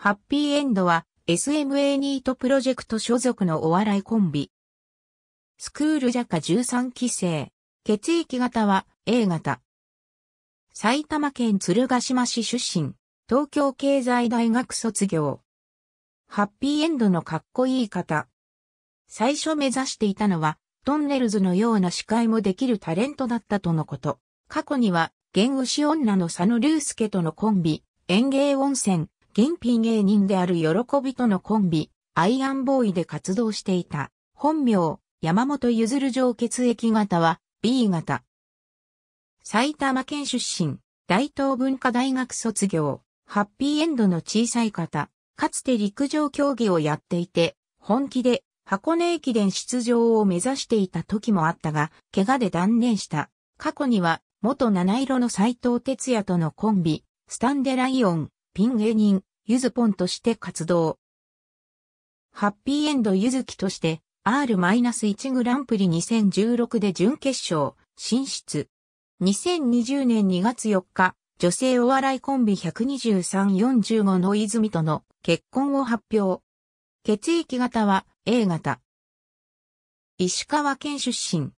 ハッピーエンドは SMA ニートプロジェクト所属のお笑いコンビ。スクールジャカ13期生。血液型は A 型。埼玉県鶴ヶ島市出身。東京経済大学卒業。ハッピーエンドのかっこいい方。最初目指していたのは、トンネルズのような司会もできるタレントだったとのこと。過去には、現牛女の佐野隆介とのコンビ、園芸温泉、現品芸人である喜びとのコンビ、アイアンボーイで活動していた。本名、山本譲る上血液型は B 型。埼玉県出身、大東文化大学卒業、ハッピーエンドの小さい方、かつて陸上競技をやっていて、本気で箱根駅伝出場を目指していた時もあったが、怪我で断念した。過去には、元七色の斎藤哲也とのコンビ、スタンデライオン、ピン芸人、ゆずぽんとして活動。ハッピーエンドゆずきとして、R-1 グランプリ2016で準決勝、進出。2020年2月4日、女性お笑いコンビ12345の泉との結婚を発表。血液型は A 型。石川県出身。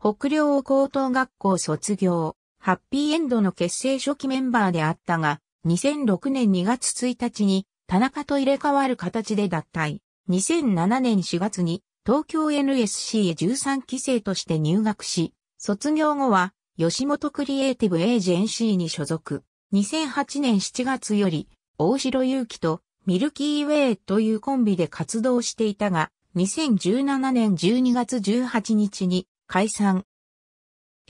北陵高等学校卒業、ハッピーエンドの結成初期メンバーであったが、2006年2月1日に田中と入れ替わる形で脱退。2007年4月に東京 NSC へ13期生として入学し、卒業後は吉本クリエイティブエージェンシーに所属。2008年7月より大城祐希とミルキーウェイというコンビで活動していたが、2017年12月18日に解散。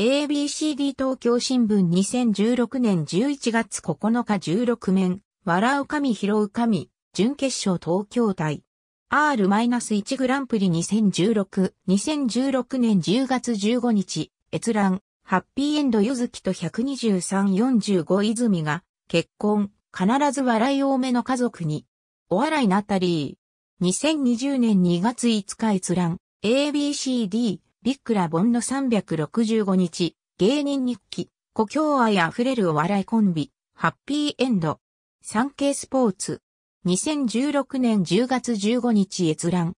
ABCD 東京新聞2016年11月9日16面、笑う神拾う神、準決勝東京対 R-1 グランプリ2016、2016年10月15日、閲覧、ハッピーエンドゆずきと12345泉が、結婚、必ず笑い多めの家族に、お笑いなったりー、2020年2月5日閲覧、ABCD、ビックラボンの365日、芸人日記、故郷愛あふれるお笑いコンビ、ハッピーエンド。ケイスポーツ。2016年10月15日閲覧。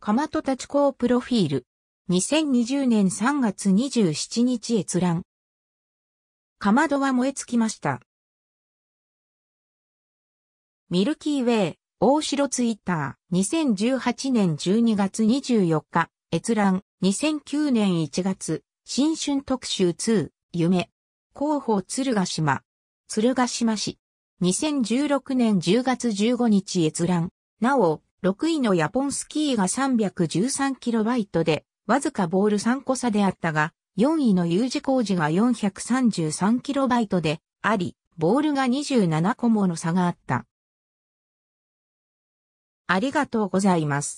かまとたちこうプロフィール。2020年3月27日閲覧。かまどは燃え尽きました。ミルキーウェイ、大城ツイッター、2018年12月24日、閲覧、2009年1月、新春特集2、夢、広報鶴ヶ島、鶴ヶ島市、2016年10月15日閲覧、なお、6位のヤポンスキーが3 1 3イトで、わずかボール3個差であったが、4位の U 字工事が4 3 3イトで、あり、ボールが27個もの差があった。ありがとうございます。